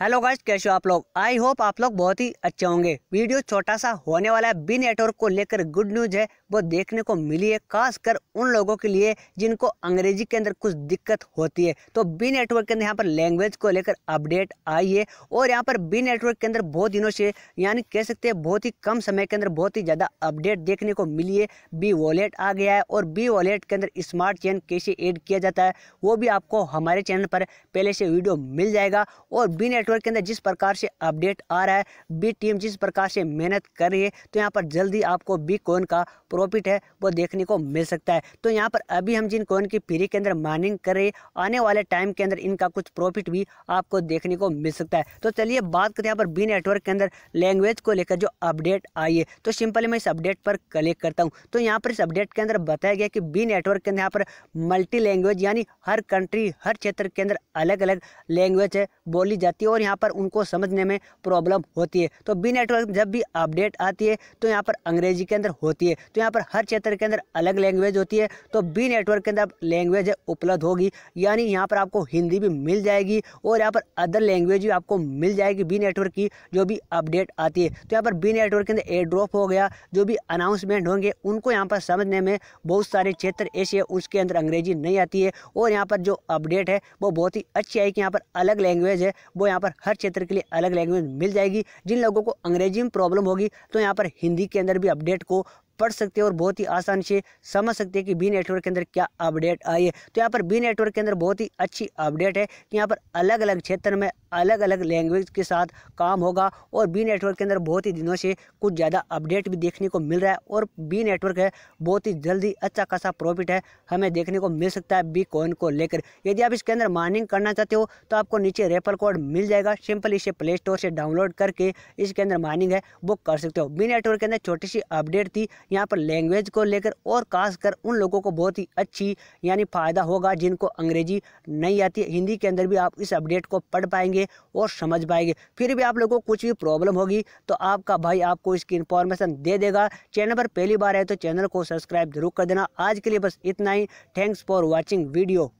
hello guys कैसे हो आप लोग आई होप आप लोग बहुत ही अच्छे होंगे वीडियो छोटा सा होने वाला है बी नेटवर्क को लेकर गुड न्यूज है वो देखने को मिली है खासकर उन लोगों के लिए जिनको अंग्रेजी के अंदर कुछ दिक्कत होती है तो बी नेटवर्क के अंदर यहाँ पर लैंग्वेज को लेकर अपडेट आई है और यहाँ पर बी नेटवर्क के अंदर बहुत दिनों से यानी कह सकते हैं बहुत ही कम समय के अंदर बहुत ही ज़्यादा अपडेट देखने को मिली है बी वॉलेट आ गया है और बी वॉलेट के अंदर स्मार्ट चैन कैसे एड किया जाता है वो भी आपको हमारे चैनल पर पहले से वीडियो मिल जाएगा और बी नेटवर्क के अंदर जिस प्रकार से अपडेट आ रहा है बी टीम जिस प्रकार से मेहनत कर रही है तो यहाँ पर जल्दी आपको बी कोइन का प्रॉफिट है वो देखने को मिल सकता है तो यहाँ पर अभी हम जिन कोइन की फ्री के अंदर माइनिंग कर रहे आने वाले टाइम के अंदर इनका कुछ प्रॉफिट भी आपको देखने को मिल सकता है तो चलिए बात करते हैं यहाँ पर बी नेटवर्क के अंदर लैंग्वेज को लेकर जो अपडेट आई है तो सिंपली मैं इस अपडेट पर क्लिक करता हूँ तो यहाँ पर इस अपडेट के अंदर बताया गया कि बी नेटवर्क के अंदर यहाँ पर मल्टी लैंग्वेज यानी हर कंट्री हर क्षेत्र के अंदर अलग अलग लैंग्वेज है बोली जाती है और और यहाँ पर उनको समझने में प्रॉब्लम होती है तो बी नेटवर्क जब भी अपडेट आती है तो यहाँ पर अंग्रेजी के अंदर होती है तो यहाँ पर हर क्षेत्र के अंदर अलग लैंग्वेज होती है तो बी नेटवर्क के अंदर लैंग्वेज उपलब्ध होगी यानी यहाँ पर आपको हिंदी भी मिल जाएगी और यहाँ पर अदर लैंग्वेज भी आपको मिल जाएगी बी नेटवर्क की जो भी अपडेट आती है तो यहाँ पर बी नेटवर्क के अंदर एयर ड्रॉप हो गया जो भी अनाउंसमेंट होंगे उनको यहाँ पर समझने में बहुत सारे क्षेत्र ऐसे उसके अंदर अंग्रेजी नहीं आती है और यहाँ पर जो अपडेट है वो बहुत ही अच्छी आई कि यहाँ पर अलग लैंग्वेज है वो यहाँ पर पर हर क्षेत्र के लिए अलग लैंग्वेज मिल जाएगी जिन लोगों को अंग्रेजी में प्रॉब्लम होगी तो यहाँ पर हिंदी के अंदर भी अपडेट को पढ़ सकते हैं और बहुत ही आसानी से समझ सकते हैं कि बी नेटवर्क के अंदर क्या अपडेट आई है तो यहाँ पर बी नेटवर्क के अंदर बहुत ही अच्छी अपडेट है कि यहाँ पर अलग अलग क्षेत्र में अलग अलग लैंग्वेज के साथ काम होगा और बी नेटवर्क के अंदर बहुत ही दिनों से कुछ ज़्यादा अपडेट भी देखने को मिल रहा है और बी नेटवर्क है बहुत ही जल्दी अच्छा खासा प्रॉफिट है हमें देखने को मिल सकता है बी कॉइन को लेकर यदि आप इसके अंदर माइनिंग करना चाहते हो तो आपको नीचे रेफर कोड मिल जाएगा सिंपल इसे प्ले स्टोर से डाउनलोड करके इसके अंदर माइनिंग है वो कर सकते हो बी नेटवर्क के अंदर छोटी सी अपडेट थी यहाँ पर लैंग्वेज को लेकर और खासकर उन लोगों को बहुत ही अच्छी यानी फ़ायदा होगा जिनको अंग्रेजी नहीं आती हिंदी के अंदर भी आप इस अपडेट को पढ़ पाएंगे और समझ पाएंगे फिर भी आप लोगों को कुछ भी प्रॉब्लम होगी तो आपका भाई आपको इसकी इन्फॉर्मेशन दे देगा चैनल पर पहली बार है तो चैनल को सब्सक्राइब जरूर कर देना आज के लिए बस इतना ही थैंक्स फॉर वॉचिंग वीडियो